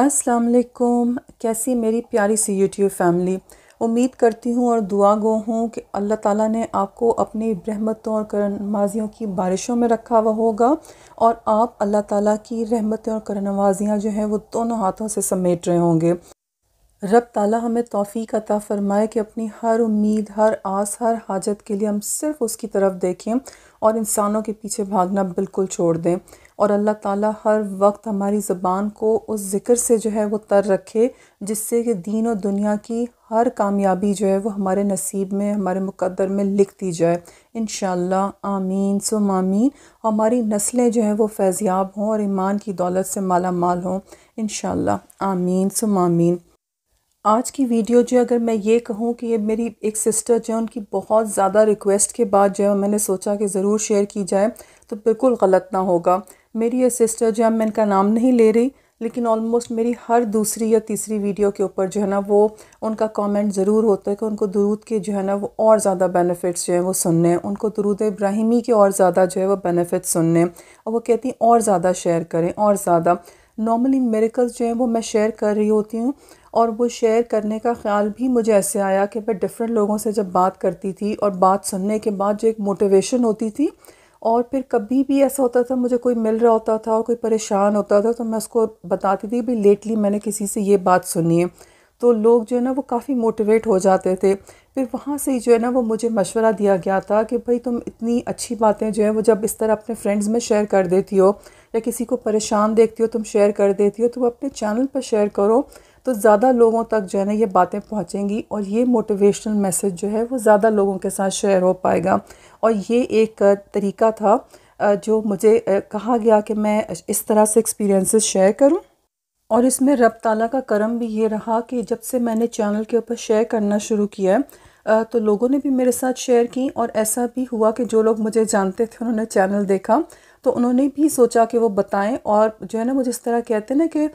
अस्सलाम वालेकुम कैसी मेरी प्यारी सी यूट्यूब फैमिली उम्मीद करती हूँ और दुआ गो हूँ कि अल्लाह ताला ने आपको अपनी रहमतों और करनवाजियों की बारिशों में रखा हुआ होगा और आप अल्लाह ताला की रहमतें और करनवाजियाँ जो हैं वो दोनों हाथों से समेट रहे होंगे रब ताला हमें तोफ़ी अता फ़रमाए कि अपनी हर उम्मीद हर आस हर हाजत के लिए हम सिर्फ़ उसकी तरफ देखें और इंसानों के पीछे भागना बिल्कुल छोड़ दें और अल्लाह ताला हर वक्त हमारी ज़बान को उस ज़िक्र से जो है वो तर रखे जिससे कि दीन और दुनिया की हर कामयाबी जो है वो हमारे नसीब में हमारे मुकद्दर में लिख दी जाए इन आमीन सुम आमीन हमारी नस्लें जो हैं वो फैज़याब हों और ईमान की दौलत से माला माल हों इन आमीन सुम आमीन आज की वीडियो जो अगर मैं ये कहूँ कि ये मेरी एक सिस्टर जो है उनकी बहुत ज़्यादा रिक्वेस्ट के बाद जो है मैंने सोचा कि ज़रूर शेयर की जाए तो बिल्कुल गलत ना होगा मेरी ये सिस्टर जो है मैं इनका नाम नहीं ले रही लेकिन ऑलमोस्ट मेरी हर दूसरी या तीसरी वीडियो के ऊपर जो है ना वो उनका कमेंट ज़रूर होता है कि उनको दरूद के जो है ना वो और ज़्यादा बेनिफिट्स जो हैं वो सुनने उनको दरूद इब्राहिमी के और ज़्यादा जो है वो बेनिफिट्स सुनने और वो कहती हैं और ज़्यादा शेयर करें और ज़्यादा नॉर्मली मेरिकल्स जो हैं वो मैं शेयर कर रही होती हूँ और वो शेयर करने का ख्याल भी मुझे ऐसे आया कि मैं डिफरेंट लोगों से जब बात करती थी और बात सुनने के बाद जो एक मोटिवेशन होती थी और फिर कभी भी ऐसा होता था मुझे कोई मिल रहा होता था और कोई परेशान होता था तो मैं उसको बताती थी भाई लेटली मैंने किसी से ये बात सुनी है तो लोग जो है ना वो काफ़ी मोटिवेट हो जाते थे फिर वहाँ से ही जो है ना वो मुझे मशवरा दिया गया था कि भाई तुम इतनी अच्छी बातें जो है वो जब इस तरह अपने फ्रेंड्स में शेयर कर देती हो या किसी को परेशान देखती हो तुम शेयर कर देती हो तो अपने चैनल पर शेयर करो तो ज़्यादा लोगों तक जो है ना ये बातें पहुँचेंगी और ये मोटिवेशनल मैसेज जो है वो ज़्यादा लोगों के साथ शेयर हो पाएगा और ये एक तरीका था जो मुझे कहा गया कि मैं इस तरह से एक्सपीरियंसेस शेयर करूं और इसमें रब ताला का करम भी ये रहा कि जब से मैंने चैनल के ऊपर शेयर करना शुरू किया है तो लोगों ने भी मेरे साथ शेयर की और ऐसा भी हुआ कि जो लोग मुझे जानते थे उन्होंने चैनल देखा तो उन्होंने भी सोचा कि वो बताएं और जो है ना मुझे इस तरह कहते हैं ना कि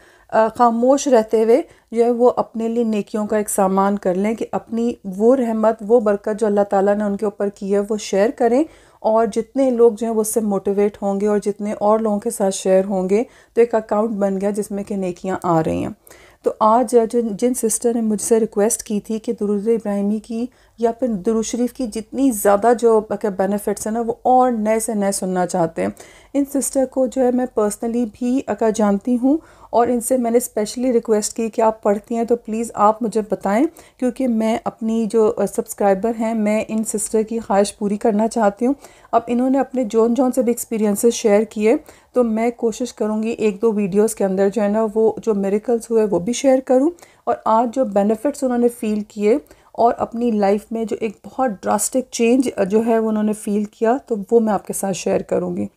खामोश रहते हुए जो है वो अपने लिए नेकियों का एक सामान कर लें कि अपनी वो रहमत वो बरकत जो अल्लाह ताला ने उनके ऊपर की है वो शेयर करें और जितने लोग जो हैं वो उससे मोटिवेट होंगे और जितने और लोगों के साथ शेयर होंगे तो एक अकाउंट बन गया जिसमें कि नेकियाँ आ रही हैं तो आज जो जिन सिस्टर ने मुझसे रिक्वेस्ट की थी कि दुरुद इब्राहिमी की या फिर दुरुद शरीफ की जितनी ज़्यादा जो बेनिफिट्स हैं ना वो और नए से नए सुनना चाहते हैं इन सिस्टर को जो है मैं पर्सनली भी अगर जानती हूँ और इनसे मैंने स्पेशली रिक्वेस्ट की कि आप पढ़ती हैं तो प्लीज़ आप मुझे बताएं क्योंकि मैं अपनी जो सब्सक्राइबर हैं मैं इन सिस्टर की ख्वाहिश पूरी करना चाहती हूँ अब इन्होंने अपने जौन जौन से भी एक्सपीरियंसेस शेयर किए तो मैं कोशिश करूँगी एक दो वीडियोस के अंदर जो है ना वो जो मेरिकल्स हुए वो भी शेयर करूँ और आज जो बेनिफिट्स उन्होंने फ़ील किए और अपनी लाइफ में जो एक बहुत ड्रास्टिक चेंज जो है उन्होंने फ़ील किया तो वो मैं आपके साथ शेयर करूँगी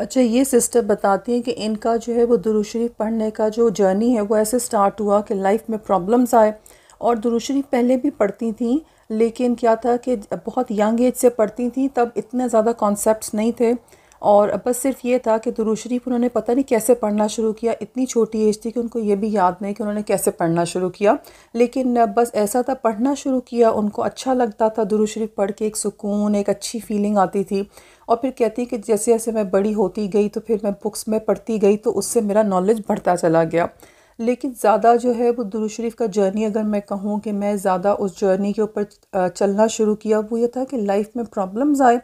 अच्छा ये सिस्टर बताती हैं कि इनका जो है वो दुरुशरीफ पढ़ने का जो जर्नी है वो ऐसे स्टार्ट हुआ कि लाइफ में प्रॉब्लम्स आए और दुरुशरीफ पहले भी पढ़ती थी लेकिन क्या था कि बहुत यंग एज से पढ़ती थी तब इतने ज़्यादा कॉन्सेप्ट नहीं थे और बस सिर्फ ये था कि दुरुशरीफ उन्होंने पता नहीं कैसे पढ़ना शुरू किया इतनी छोटी एज थी कि उनको ये भी याद नहीं कि उन्होंने कैसे पढ़ना शुरू किया लेकिन बस ऐसा था पढ़ना शुरू किया उनको अच्छा लगता था दुरुशरीफ पढ़ के एक सुकून एक अच्छी फीलिंग आती थी और फिर कहती है कि जैसे जैसे मैं बड़ी होती गई तो फिर मैं बुक्स में पढ़ती गई तो उससे मेरा नॉलेज बढ़ता चला गया लेकिन ज़्यादा जो है वो दुरुशरीफ़ शरीफ का जर्नी अगर मैं कहूँ कि मैं ज़्यादा उस जर्नी के ऊपर चलना शुरू किया वो ये था कि लाइफ में प्रॉब्लम्स आए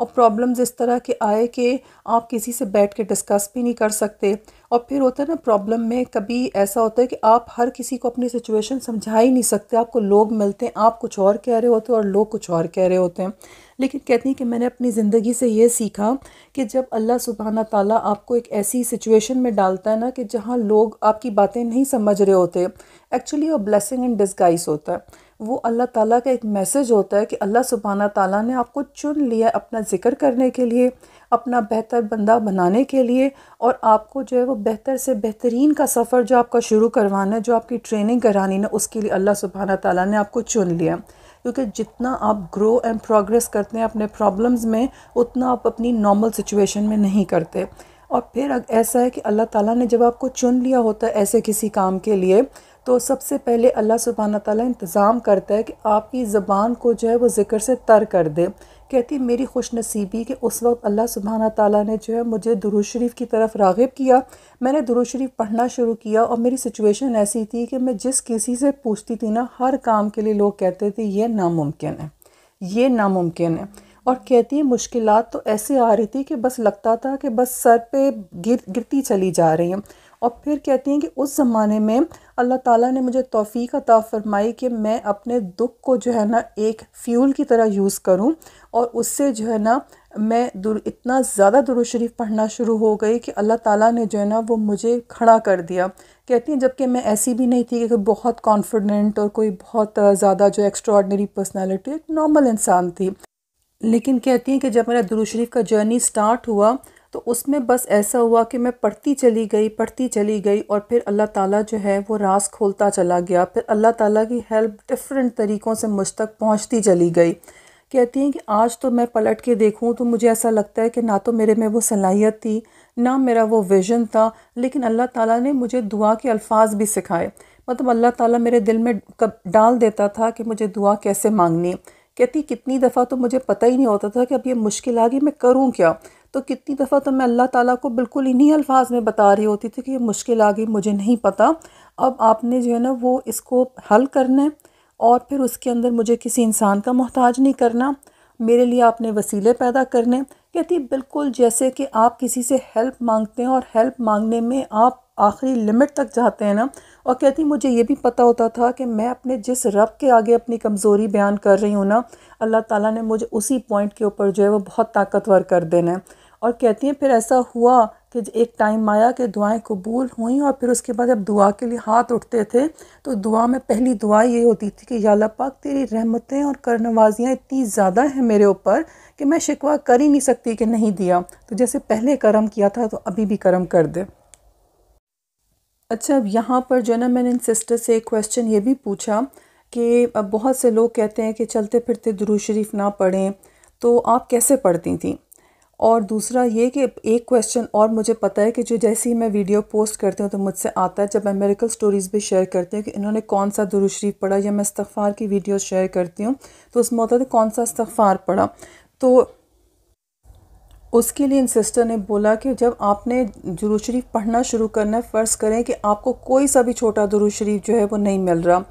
और प्रॉब्लम्स इस तरह के आए कि आप किसी से बैठ के डिस्कस भी नहीं कर सकते और फिर होता है ना प्रॉब्लम में कभी ऐसा होता है कि आप हर किसी को अपनी सिचुएशन समझा ही नहीं सकते आपको लोग मिलते हैं आप कुछ और कह रहे होते हैं और लोग कुछ और कह रहे होते हैं लेकिन कहती हैं कि मैंने अपनी ज़िंदगी से ये सीखा कि जब अल्लाह सुबहाना ताली आपको एक ऐसी सिचुएशन में डालता है ना कि जहाँ लोग आपकी बातें नहीं समझ रहे होते एक्चुअली वो ब्लेसिंग एंड डिस्गाइस होता है वो अल्लाह ताला का एक मैसेज होता है कि अल्लाह सुबहाना ताला ने आपको चुन लिया अपना ज़िक्र करने के लिए अपना बेहतर बंदा बनाने के लिए और आपको जो है वो बेहतर से बेहतरीन का सफ़र जो आपका शुरू करवाना है जो आपकी ट्रेनिंग करानी है उसके लिए अल्लाह सुबहाना ताला ने आपको चुन लिया क्योंकि जितना आप ग्रो एंड प्रोग्रेस करते हैं अपने प्रॉब्लम्स में उतना आप अपनी नॉर्मल सिचुएशन में नहीं करते और फिर ऐसा है कि अल्लाह ताला ने जब आपको चुन लिया होता है ऐसे किसी काम के लिए तो सबसे पहले अल्लाह सुबहाना ताली इंतज़ाम करता है कि आपकी ज़बान को जो है वो ज़िक्र से तर कर दे कहती मेरी खुश नसीबी कि उस वक्त अल्लाह सुबहाना ताली ने जो है मुझे दुरुज शरीफ की तरफ रागब किया मैंने दुरुज शरीफ पढ़ना शुरू किया और मेरी सिचुएशन ऐसी थी कि मैं जिस किसी से पूछती थी ना हर काम के लिए लोग कहते थे ये नामुमकिन है ये नामुमकिन है और कहती है मुश्किल तो ऐसे आ रही थी कि बस लगता था कि बस सर पर गिर गिरती चली जा रही हैं और फिर कहती हैं कि उस ज़माने में अल्लाह ताला ने मुझे तोफ़ी अता फ़रमाई कि मैं अपने दुख को जो है ना एक फ्यूल की तरह यूज़ करूं और उससे जो है ना मैं दुर इतना ज़्यादा दुरुद शरीफ पढ़ना शुरू हो गई कि अल्लाह ताला ने जो है ना वो मुझे खड़ा कर दिया कहती हैं जबकि मैं ऐसी भी नहीं थी कि बहुत कॉन्फिडेंट और कोई बहुत ज़्यादा जो एक्स्ट्रॉडनरी पर्सनैलिटी एक नॉर्मल इंसान थी लेकिन कहती हैं कि जब मेरा दुरुद शरीफ का जर्नी स्टार्ट हुआ तो उसमें बस ऐसा हुआ कि मैं पढ़ती चली गई पढ़ती चली गई और फिर अल्लाह ताला जो है वो रास खोलता चला गया फिर अल्लाह ताला की हेल्प डिफरेंट तरीक़ों से मुझ तक पहुँचती चली गई कहती हैं कि आज तो मैं पलट के देखूं तो मुझे ऐसा लगता है कि ना तो मेरे में वो सलाहियत थी ना मेरा वो विज़न था लेकिन अल्लाह ताला ने मुझे दुआ के अल्फाज भी सिखाए मतलब अल्लाह ताला मेरे दिल में डाल देता था कि मुझे दुआ कैसे मांगनी कहती कितनी दफ़ा तो मुझे पता ही नहीं होता था कि अब ये मुश्किल आ गई मैं करूँ क्या तो कितनी दफ़ा तो मैं अल्लाह ताला को बिल्कुल इन्हीं अल्फाज में बता रही होती थी कि ये मुश्किल आ गई मुझे नहीं पता अब आपने जो है ना वो इसको हल करना है और फिर उसके अंदर मुझे किसी इंसान का मोहताज नहीं करना मेरे लिए आपने वसीले पैदा करने कहती बिल्कुल जैसे कि आप किसी से हेल्प मांगते हैं और हेल्प मांगने में आप आखिरी लिमिट तक जाते हैं ना और कहती मुझे ये भी पता होता था कि मैं अपने जिस रब के आगे अपनी कमज़ोरी बयान कर रही हूँ ना अल्लाह ताला ने मुझे उसी पॉइंट के ऊपर जो है वो बहुत ताकतवर कर देना है और कहती हैं फिर ऐसा हुआ कि एक टाइम आया कि दुआएं कबूल हुई और फिर उसके बाद जब दुआ के लिए हाथ उठते थे तो दुआ में पहली दुआ ये होती थी कि याला पाक तेरी रहमतें और करनवाजियाँ इतनी ज़्यादा हैं मेरे ऊपर कि मैं शिकवा कर ही नहीं सकती कि नहीं दिया तो जैसे पहले करम किया था तो अभी भी करम कर दे अच्छा अब यहाँ पर जो है ना मैंने इन सिस्टर से एक क्वेश्चन ये भी पूछा कि अब बहुत से लोग कहते हैं कि चलते फिरते दुरू शरीफ ना पढ़ें तो आप कैसे पढ़ती थी और दूसरा ये कि एक क्वेश्चन और मुझे पता है कि जो जैसे ही मैं वीडियो पोस्ट करती हूँ तो मुझसे आता है जब मैं मेरिकल स्टोरीज़ भी शेयर करती हूँ कि इन्होंने कौन सा दुरुशरीफ पढ़ा या मैं इस्तफ़ार की वीडियो शेयर करती हूँ तो उसमें होता था कौन सा इस्तफ़ार पढ़ा तो उसके लिए इन सिस्टर ने बोला कि जब आपने दुरुशरीफ पढ़ना शुरू करना है फ़र्ज़ करें कि आपको कोई सा भी छोटा दुरुशरीफ जो है वो नहीं मिल रहा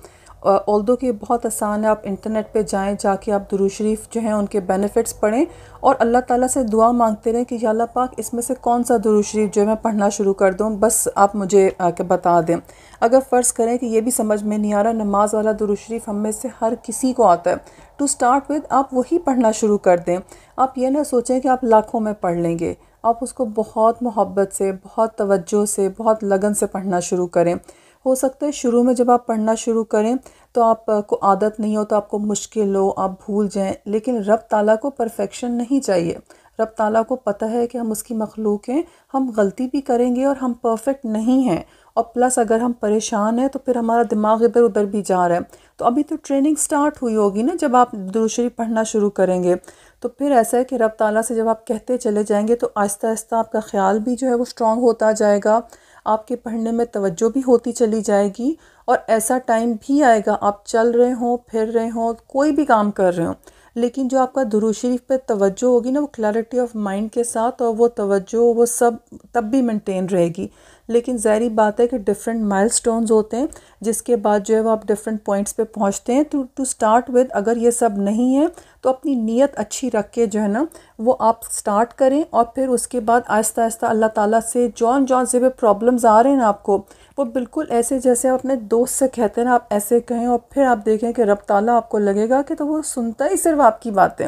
ऑल्दो कि बहुत आसान है आप इंटरनेट पे जाएं जाके आप दुरू शरीफ जो हैं उनके बेनिफिट्स पढ़ें और अल्लाह ताला से दुआ मांगते रहें कि या पाक इसमें से कौन सा दुरू शरीफ जो है मैं पढ़ना शुरू कर दूँ बस आप मुझे आके बता दें अगर फ़र्ज़ करें कि ये भी समझ में नहीं आ रहा नमाज़ वाला दुरू शरीफ हम में से हर किसी को आता है टू स्टार्ट विद आप वही पढ़ना शुरू कर दें आप ये ना सोचें कि आप लाखों में पढ़ लेंगे आप उसको बहुत मोहब्बत से बहुत तवज्जो से बहुत लगन से पढ़ना शुरू करें हो सकता है शुरू में जब आप पढ़ना शुरू करें तो आपको आदत नहीं हो तो आपको मुश्किल हो आप भूल जाएं लेकिन रब ताला को परफेक्शन नहीं चाहिए रब ताला को पता है कि हम उसकी मखलूक हैं हम गलती भी करेंगे और हम परफेक्ट नहीं हैं और प्लस अगर हम परेशान हैं तो फिर हमारा दिमाग इधर उधर भी जा रहा है तो अभी तो ट्रेनिंग स्टार्ट हुई होगी ना जब आप दूसरी पढ़ना शुरू करेंगे तो फिर ऐसा है कि रब ताला से जब आप कहते चले जाएंगे तो आहिस्ता आहिस्ता आपका ख्याल भी जो है वो स्ट्रांग होता जाएगा आपके पढ़ने में तवज्जो भी होती चली जाएगी और ऐसा टाइम भी आएगा आप चल रहे हों फिर रहे हों कोई भी काम कर रहे हों लेकिन जो आपका दुरू शरीफ पर तवज्जो होगी ना वो क्लैरिटी ऑफ माइंड के साथ और वो तवज्जो वो सब तब भी मेंटेन रहेगी लेकिन ज़ाहरी बात है कि डिफरेंट माइलस्टोन्स होते हैं जिसके बाद जो है वो आप डिफरेंट पॉइंट्स पे पहुंचते हैं तो टू स्टार्ट विद अगर ये सब नहीं है तो अपनी नीयत अच्छी रख के जो है ना वो आप स्टार्ट करें और फिर उसके बाद आहिस्ता आहिस्ता अल्लाह ताला से जॉन जॉन से भी प्रॉब्लम्स आ रहे हैं आपको वो बिल्कुल ऐसे जैसे आप अपने दोस्त से कहते हैं ना आप ऐसे कहें और फिर आप देखें कि रब ताला आपको लगेगा कि तो वो सुनता ही सिर्फ आपकी बातें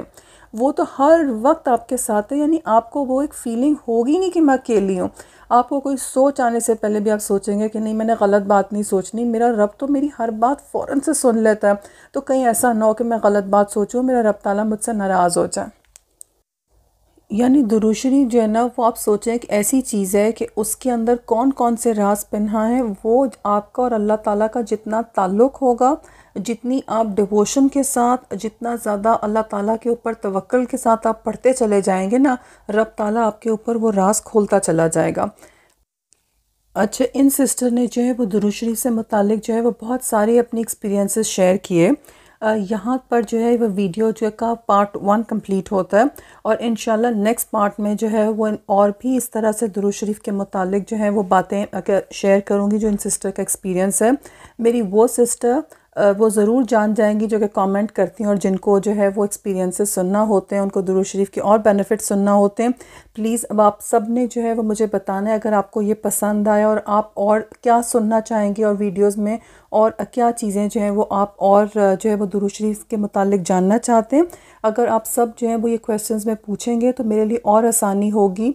वो तो हर वक्त आपके साथ है यानी आपको वो एक फीलिंग होगी नहीं कि मैं अकेली हूँ आपको कोई सोच आने से पहले भी आप सोचेंगे कि नहीं मैंने गलत बात नहीं सोचनी मेरा रब तो मेरी हर बात फ़ौरन से सुन लेता है तो कहीं ऐसा ना हो कि मैं गलत बात सोचूँ मेरा रब ताला मुझसे नाराज़ हो जाए यानी दुरुशरी जो है ना वो आप सोचें एक ऐसी चीज़ है कि उसके अंदर कौन कौन से राज पन्हा हैं वो आपका और अल्लाह ताला का जितना ताल्लुक़ होगा जितनी आप डिवोशन के साथ जितना ज़्यादा अल्लाह ताला के ऊपर तवक्ल के साथ आप पढ़ते चले जाएंगे ना रब ताला आपके ऊपर वो राज खोलता चला जाएगा अच्छा इन सिस्टर ने जो है वो दुरुशरी से मुतल जो है वो बहुत सारे अपने एक्सपीरियंसिस शेयर किए यहाँ पर जो है वह वीडियो जो का पार्ट वन कंप्लीट होता है और इन नेक्स्ट पार्ट में जो है वो और भी इस तरह से दुरुज शरीफ के मुतालिक जो है वो बातें शेयर करूँगी जो इन सिस्टर का एक्सपीरियंस है मेरी वो सिस्टर वो ज़रूर जान जाएंगी जो कि कमेंट करती हैं और जिनको जो है वो एक्सपीरियंसेस सुनना होते हैं उनको दुरू शरीफ के और बेनिफिट सुनना होते हैं प्लीज़ अब आप सब ने जो है वो मुझे बताना है अगर आपको ये पसंद आया और आप और क्या सुनना चाहेंगे और वीडियोज़ में और क्या चीज़ें जो हैं वो आप और जो है वो दुरू शरीफ के मुतालिक जानना चाहते हैं अगर आप सब जो है वो ये क्वेश्चन में पूछेंगे तो मेरे लिए और आसानी होगी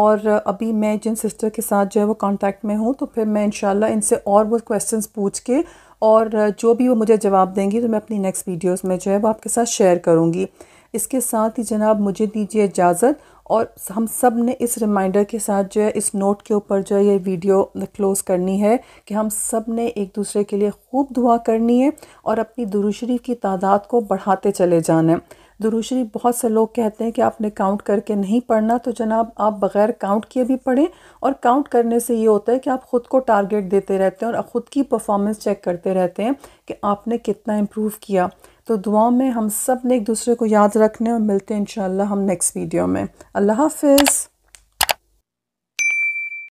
और अभी मैं जिन सिस्टर के साथ जो है वो कांटेक्ट में हूँ तो फिर मैं इन इनसे और वो क्वेश्चंस पूछ के और जो भी वो मुझे जवाब देंगी तो मैं अपनी नेक्स्ट वीडियोस में जो है वो आपके साथ शेयर करूँगी इसके साथ ही जनाब मुझे दीजिए इजाज़त और हम सब ने इस रिमाइंडर के साथ जो है इस नोट के ऊपर जो है ये वीडियो क्लोज़ करनी है कि हम सब ने एक दूसरे के लिए खूब दुआ करनी है और अपनी दुरुशरीफ की तादाद को बढ़ाते चले जाना है दुरुशरी बहुत से लोग कहते हैं कि आपने काउंट करके नहीं पढ़ना तो जनाब आप बग़ैर काउंट किए भी पढ़ें और काउंट करने से ये होता है कि आप ख़ुद को टारगेट देते रहते हैं और ख़ुद की परफॉर्मेंस चेक करते रहते हैं कि आपने कितना इम्प्रूव किया तो दुआओं में हम सब ने एक दूसरे को याद रखने और मिलते हैं इन हम नेक्स्ट वीडियो में अल्लाह हाफिज़